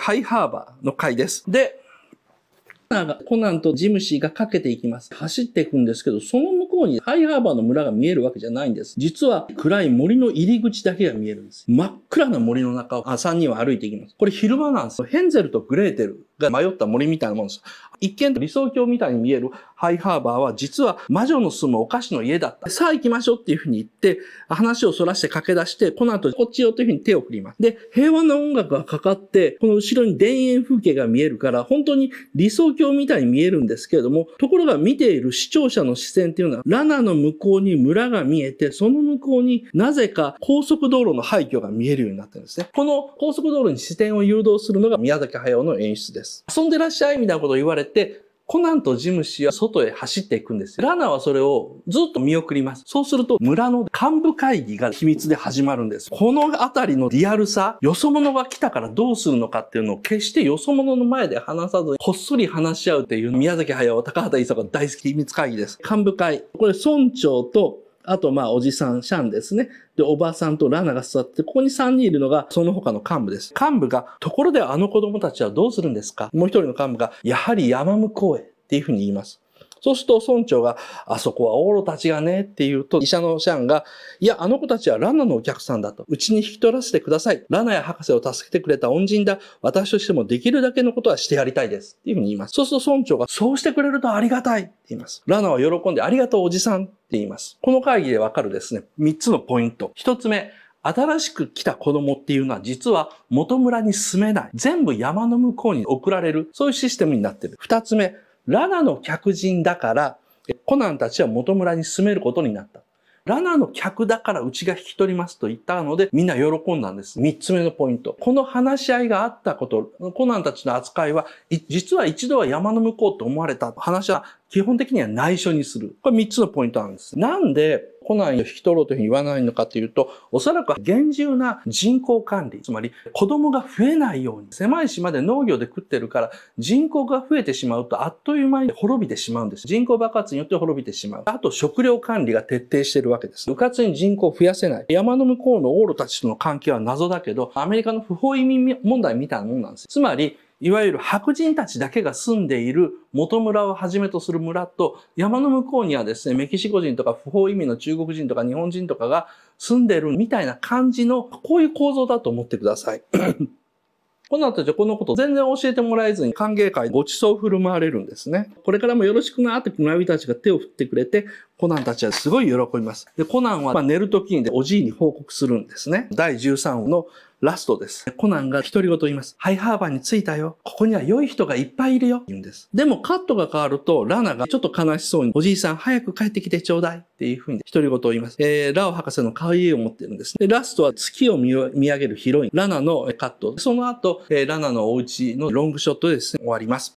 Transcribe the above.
ハイハーバーの回です。で、コナンとジムシーがかけていきます。走っていくんですけど、その向こうにハイハーバーの村が見えるわけじゃないんです。実は暗い森の入り口だけが見えるんです。真っ暗な森の中を3人は歩いていきます。これ昼間なんですヘンゼルとグレーテルが迷った森みたいなもんです。一見理想郷みたいに見えるハイハーバーは実は魔女の住むお菓子の家だった。さあ行きましょうっていうふうに言って話をそらして駆け出してこの後こっちよというふうに手を振ります。で、平和な音楽がかかってこの後ろに田園風景が見えるから本当に理想郷みたいに見えるんですけれどもところが見ている視聴者の視線っていうのはラナの向こうに村が見えてその向こうになぜか高速道路の廃墟が見えるようになってるんですね。この高速道路に視点を誘導するのが宮崎駿の演出です。。遊んでらっしゃいみたいなことを言われて、コナンとジムシは外へ走っていくんです。ラナはそれをずっと見送ります。そうすると村の幹部会議が秘密で始まるんです。この辺りのリアルさ、よそ者が来たからどうするのかっていうのを決してよそ者の前で話さずにこっそり話し合うっていう宮崎駿、高畑勲が大好き秘密会議です。幹部会。これ村長とあと、まあ、おじさん、シャンですね。で、おばさんとラナが座って、ここに3人いるのが、その他の幹部です。幹部が、ところであの子供たちはどうするんですかもう一人の幹部が、やはり山向こうへ。っていうふうに言います。そうすると村長が、あそこはオーロたちがねって言うと、医者のシャンが、いや、あの子たちはラナのお客さんだと。うちに引き取らせてください。ラナや博士を助けてくれた恩人だ。私としてもできるだけのことはしてやりたいです。っていうふうに言います。そうすると村長が、そうしてくれるとありがたいって言います。ラナは喜んで、ありがとうおじさんって言います。この会議でわかるですね、三つのポイント。一つ目、新しく来た子供っていうのは実は元村に住めない。全部山の向こうに送られる。そういうシステムになってる。二つ目、ラナの客人だから、コナンたちは元村に住めることになった。ラナの客だからうちが引き取りますと言ったので、みんな喜んだんです。三つ目のポイント。この話し合いがあったこと、コナンたちの扱いは、実は一度は山の向こうと思われた話は、基本的には内緒にする。これ三つのポイントなんです。なんで、コナン引き取ろうというふうに言わないのかというと、おそらく厳重な人口管理、つまり子供が増えないように、狭い島で農業で食ってるから、人口が増えてしまうとあっという間に滅びてしまうんです。人口爆発によって滅びてしまう。あと食料管理が徹底してるわけです。うかつに人口を増やせない。山の向こうのオーロたちとの関係は謎だけど、アメリカの不法移民問題みたいなもんなんです。つまり、いわゆる白人たちだけが住んでいる元村をはじめとする村と、山の向こうにはですね、メキシコ人とか不法移民の中国人とか日本人とかが住んでるみたいな感じの、こういう構造だと思ってください。この後じゃこのこと全然教えてもらえずに歓迎会ご馳走振る舞われるんですね。これからもよろしくなーって村人たちが手を振ってくれて、コナンたちはすごい喜びます。で、コナンはま寝る時にでおじいに報告するんですね。第13話のラストです。コナンが独り言言います。ハイハーバーに着いたよ。ここには良い人がいっぱいいるよ。言うんです。でもカットが変わると、ラナがちょっと悲しそうに、おじいさん早く帰ってきてちょうだい。っていう風に独り言を言います。えー、ラオ博士の可愛いを持ってるんです。で、ラストは月を見上げるヒロイン、ラナのカット。その後、えー、ラナのお家のロングショットでですね、終わります。